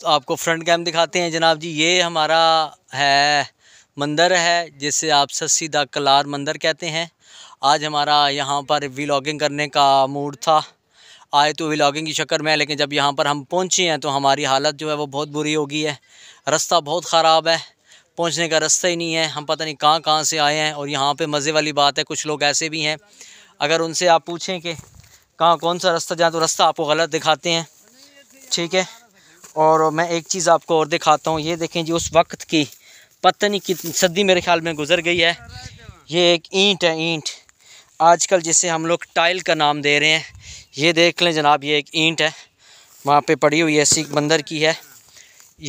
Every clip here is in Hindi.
तो आपको फ्रंट कैम दिखाते हैं जनाब जी ये हमारा है मंदिर है जिसे आप सस्सी द कलार मंदिर कहते हैं आज हमारा यहाँ पर व्लॉगिंग करने का मूड था आए तो व्लॉगिंग की शक्कर में लेकिन जब यहाँ पर हम पहुँचे हैं तो हमारी हालत जो है वो बहुत बुरी हो गई है रास्ता बहुत ख़राब है पहुँचने का रास्ता ही नहीं है हम पता नहीं कहाँ कहाँ से आए हैं और यहाँ पर मज़े वाली बात है कुछ लोग ऐसे भी हैं अगर उनसे आप पूछें कि कहाँ कौन सा रास्ता जाए तो रास्ता आपको गलत दिखाते हैं ठीक है और मैं एक चीज़ आपको और दिखाता हूँ ये देखें जी उस वक्त की पता नहीं कितनी सदी मेरे ख्याल में गुजर गई है ये एक ईंट है ईंट आजकल जिसे हम लोग टाइल का नाम दे रहे हैं ये देख लें जनाब ये एक ईंट है वहाँ पे पड़ी हुई है सीख बंदर की है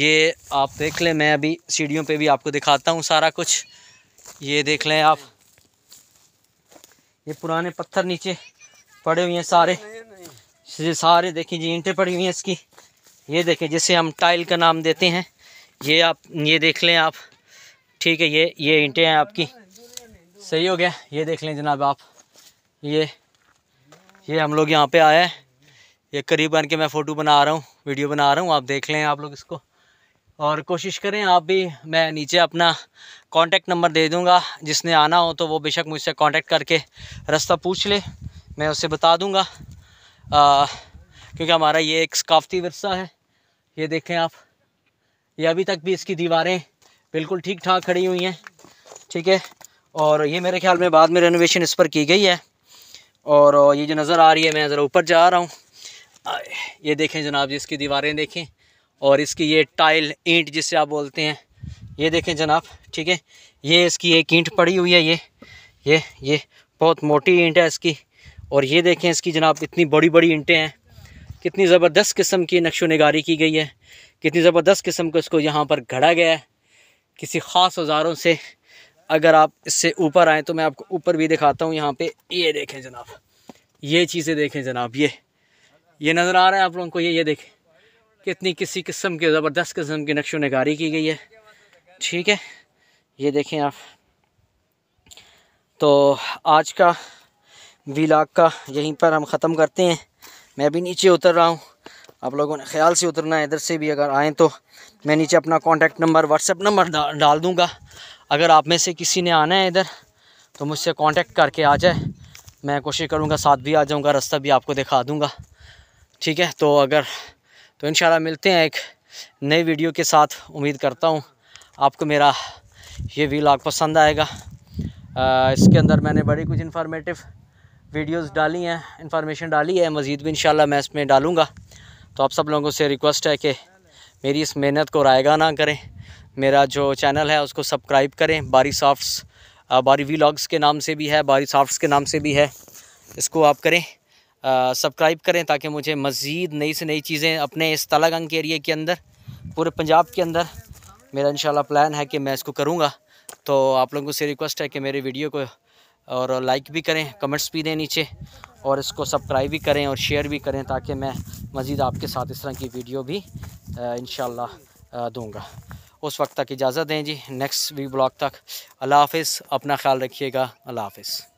ये आप देख लें मैं अभी सीढ़ियों पे भी आपको दिखाता हूँ सारा कुछ ये देख लें आप ये पुराने पत्थर नीचे पड़े हुए हैं सारे ये सारे देखिए जी ईंटें पड़ी हुई हैं इसकी ये देखें जिसे हम टाइल का नाम देते हैं ये आप ये देख लें आप ठीक है ये ये ईंटें हैं आपकी सही हो गया ये देख लें जनाब आप ये ये हम लोग यहाँ पे आए हैं ये करीब बन के मैं फ़ोटो बना रहा हूँ वीडियो बना रहा हूँ आप देख लें आप लोग इसको और कोशिश करें आप भी मैं नीचे अपना कांटेक्ट नंबर दे दूँगा जिसने आना हो तो वो बेशक मुझसे कांटेक्ट करके रास्ता पूछ ले मैं उसे बता दूँगा क्योंकि हमारा ये एक सकाफती वरसा है ये देखें आप ये अभी तक भी इसकी दीवारें बिल्कुल ठीक ठाक खड़ी हुई हैं ठीक है और ये मेरे ख्याल में बाद में रेनोवेशन इस पर की गई है और ये जो नज़र आ रही है मैं ज़रा ऊपर जा रहा हूँ ये देखें जनाब जी इसकी दीवारें देखें और इसकी ये टाइल ईंट जिसे आप बोलते हैं ये देखें जनाब ठीक है ये इसकी एक ईंट पड़ी हुई है ये ये ये बहुत मोटी ईंट है इसकी और ये देखें इसकी जनाब इतनी बड़ी बड़ी ईंटें हैं कितनी ज़बरदस्त किस्म की नक्शो नगारी की गई है कितनी ज़बरदस्त किस्म को इसको यहाँ पर घड़ा गया है किसी ख़ास औजारों से अगर आप इससे ऊपर आएँ तो मैं आपको ऊपर भी दिखाता हूँ यहाँ पर ये देखें जनाब ये चीज़ें देखें जनाब ये ये नज़र आ रहा है आप लोगों को ये ये देखें कितनी किसी किस्म के ज़बरदस्त किस्म की नक्शो नगारी की गई है ठीक है ये देखें आप तो आज का वीलाग का यहीं पर हम ख़त्म करते हैं मैं अभी नीचे उतर रहा हूँ आप लोगों ने ख्याल से उतरना है इधर से भी अगर आएँ तो मैं नीचे अपना कॉन्टैक्ट नंबर व्हाट्सएप नंबर डा, डाल दूँगा अगर आप में से किसी ने आना है इधर तो मुझसे कॉन्टेक्ट करके आ जाए मैं कोशिश करूँगा साथ भी आ जाऊँगा रास्ता भी आपको दिखा दूँगा ठीक है तो अगर तो इन मिलते हैं एक नई वीडियो के साथ उम्मीद करता हूँ आपको मेरा ये व्लाग पसंद आएगा आ, इसके अंदर मैंने बड़ी कुछ इन्फॉर्मेटिव वीडियोस डाली हैं इंफॉर्मेशन डाली है मज़ीद भी इन मैं इसमें डालूँगा तो आप सब लोगों से रिक्वेस्ट है कि मेरी इस मेहनत को रायगा ना करें मेरा जो चैनल है उसको सब्सक्राइब करें बारी सॉफ्ट्स बारी वीलॉग्स के नाम से भी है बारी सॉफ्ट्स के नाम से भी है इसको आप करें सब्सक्राइब करें ताकि मुझे मज़ीद नई से नई चीज़ें अपने इस तलागंग के एरिए के अंदर पूरे पंजाब के अंदर मेरा इन प्लान है कि मैं इसको करूँगा तो आप लोगों से रिक्वेस्ट है कि मेरे वीडियो को और लाइक भी करें कमेंट्स भी दें नीचे और इसको सब्सक्राइब भी करें और शेयर भी करें ताकि मैं मज़ीद आपके साथ इस तरह की वीडियो भी इन दूँगा उस वक्त तक इजाज़त दें जी नेक्स्ट वी ब्लॉग तक अल्लाह हाफ़ अपना ख्याल रखिएगा अल्लाह हाफ़